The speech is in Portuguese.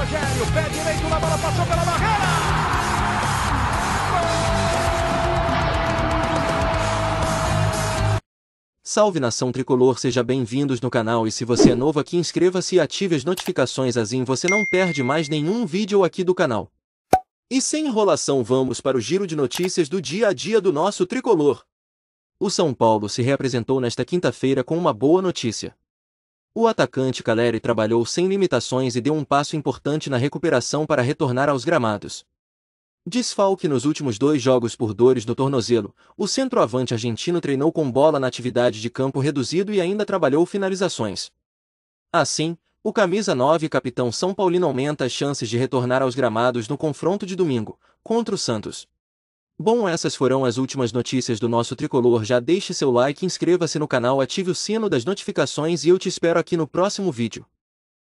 Rogério, pé direito na bola, passou pela barreira. Salve nação tricolor, seja bem-vindos no canal e se você é novo aqui inscreva-se e ative as notificações assim você não perde mais nenhum vídeo aqui do canal. E sem enrolação vamos para o giro de notícias do dia a dia do nosso tricolor. O São Paulo se reapresentou nesta quinta-feira com uma boa notícia. O atacante Caleri trabalhou sem limitações e deu um passo importante na recuperação para retornar aos gramados. Desfalque nos últimos dois jogos por dores no tornozelo, o centroavante argentino treinou com bola na atividade de campo reduzido e ainda trabalhou finalizações. Assim, o camisa 9 capitão São Paulino aumenta as chances de retornar aos gramados no confronto de domingo, contra o Santos. Bom, essas foram as últimas notícias do nosso tricolor. Já deixe seu like, inscreva-se no canal, ative o sino das notificações e eu te espero aqui no próximo vídeo.